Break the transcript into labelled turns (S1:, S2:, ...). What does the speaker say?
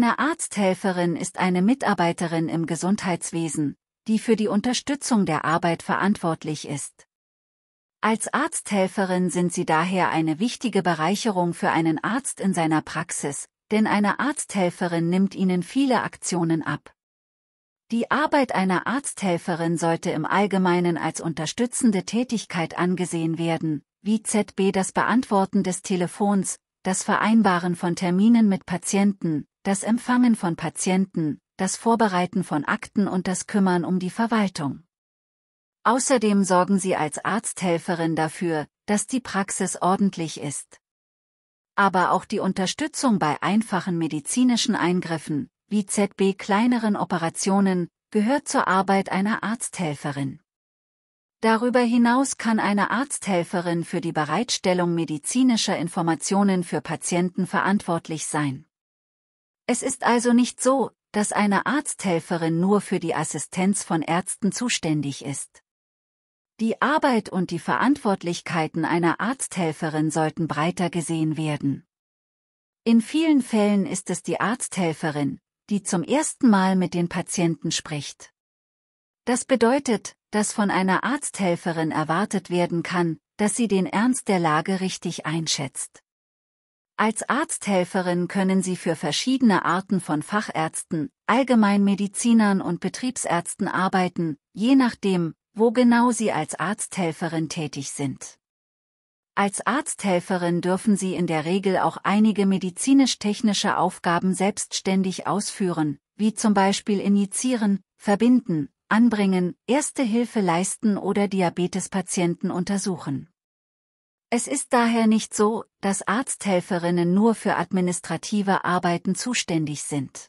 S1: Eine Arzthelferin ist eine Mitarbeiterin im Gesundheitswesen, die für die Unterstützung der Arbeit verantwortlich ist. Als Arzthelferin sind sie daher eine wichtige Bereicherung für einen Arzt in seiner Praxis, denn eine Arzthelferin nimmt ihnen viele Aktionen ab. Die Arbeit einer Arzthelferin sollte im Allgemeinen als unterstützende Tätigkeit angesehen werden, wie ZB das Beantworten des Telefons, das Vereinbaren von Terminen mit Patienten, das Empfangen von Patienten, das Vorbereiten von Akten und das Kümmern um die Verwaltung. Außerdem sorgen sie als Arzthelferin dafür, dass die Praxis ordentlich ist. Aber auch die Unterstützung bei einfachen medizinischen Eingriffen, wie ZB kleineren Operationen, gehört zur Arbeit einer Arzthelferin. Darüber hinaus kann eine Arzthelferin für die Bereitstellung medizinischer Informationen für Patienten verantwortlich sein. Es ist also nicht so, dass eine Arzthelferin nur für die Assistenz von Ärzten zuständig ist. Die Arbeit und die Verantwortlichkeiten einer Arzthelferin sollten breiter gesehen werden. In vielen Fällen ist es die Arzthelferin, die zum ersten Mal mit den Patienten spricht. Das bedeutet, dass von einer Arzthelferin erwartet werden kann, dass sie den Ernst der Lage richtig einschätzt. Als Arzthelferin können Sie für verschiedene Arten von Fachärzten, Allgemeinmedizinern und Betriebsärzten arbeiten, je nachdem, wo genau Sie als Arzthelferin tätig sind. Als Arzthelferin dürfen Sie in der Regel auch einige medizinisch-technische Aufgaben selbstständig ausführen, wie zum Beispiel injizieren, verbinden, anbringen, Erste Hilfe leisten oder Diabetespatienten untersuchen. Es ist daher nicht so, dass Arzthelferinnen nur für administrative Arbeiten zuständig sind.